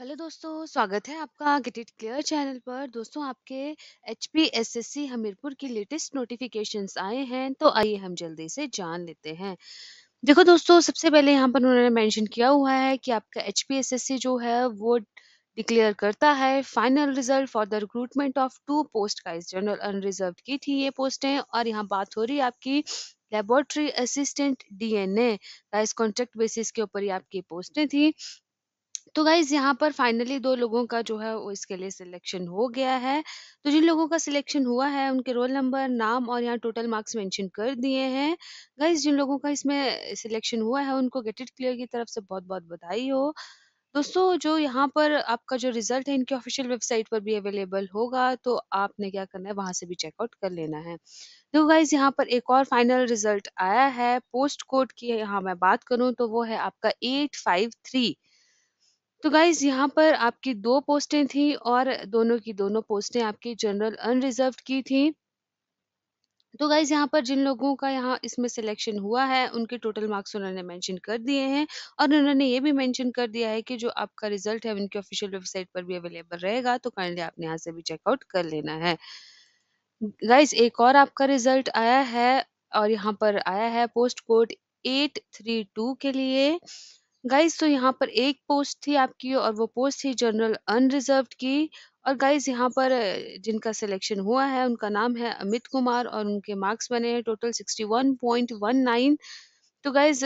Hello दोस्तों, स्वागत है आपका गेट इट क्लियर चैनल पर। दोस्तों आपके एचपीएससी हमीरपुर की लेटेस्ट नोटिफिकेशंस आए हैं, तो आइए हम जल्दी से जान लेते हैं। देखो दोस्तों, सबसे पहले यहाँ पर उन्होंने मेंशन किया हुआ है कि आपका एच जो है वो डिक्लेयर करता है final result for the recruitment of two post guys general unreserve की थी ये पोस्टें और यहाँ बात हो रही है आपकी लेबोरेटरी असिस्टेंट डीएनए इस कॉन्ट्रैक्ट बेसिस के ऊपर ये आपकी पोस्टें थी तो गाइज यहाँ पर फाइनली दो लोगों का जो है वो इसके लिए सिलेक्शन हो गया है तो जिन लोगों का सिलेक्शन हुआ है उनके रोल नंबर नाम और यहाँ टोटल मार्क्स मेंशन कर दिए हैं गाइज जिन लोगों का इसमें सिलेक्शन हुआ है उनको गेट इट क्लियर की तरफ से बहुत बहुत बधाई हो दोस्तों जो यहाँ पर आपका जो रिजल्ट है इनकी ऑफिशियल वेबसाइट पर भी अवेलेबल होगा तो आपने क्या करना है वहां से भी चेकआउट कर लेना है तो गाइज यहाँ पर एक और फाइनल रिजल्ट आया है पोस्ट कोड की यहाँ मैं बात करूँ तो वो है आपका एट फाइव थ्री तो गाइज यहाँ पर आपकी दो पोस्टें थी और दोनों की दोनों पोस्टें आपकी जनरल अनरिजर्व की थी तो गाइज यहाँ पर जिन लोगों का यहाँ इसमें सिलेक्शन हुआ है उनके टोटल मार्क्स उन्होंने मेंशन कर दिए हैं और उन्होंने ये भी मेंशन कर दिया है कि जो आपका रिजल्ट है उनकी ऑफिशियल वेबसाइट पर भी अवेलेबल रहेगा तो काइंडली आपने यहाँ से भी चेकआउट कर लेना है गाइज एक और आपका रिजल्ट आया है और यहाँ पर आया है post code eight three two के लिए गाइज तो यहाँ पर एक पोस्ट थी आपकी और वो पोस्ट थी जनरल अनरिजर्व की और गाइज यहाँ पर जिनका सिलेक्शन हुआ है उनका नाम है अमित कुमार और उनके मार्क्स बने हैं टोटल 61.19 तो गाइज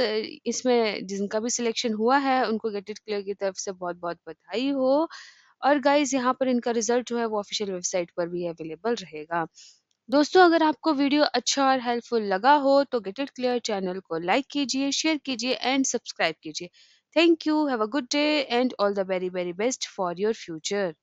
इसमें जिनका भी सिलेक्शन हुआ है उनको गेटेड क्लियर की तरफ से बहुत बहुत बधाई हो और गाइज यहाँ पर इनका रिजल्ट जो है वो ऑफिशियल वेबसाइट पर भी अवेलेबल रहेगा दोस्तों अगर आपको वीडियो अच्छा और हेल्पफुल लगा हो तो गेट इट क्लियर चैनल को लाइक कीजिए शेयर कीजिए एंड सब्सक्राइब कीजिए thank you have a good day and all the very very best for your future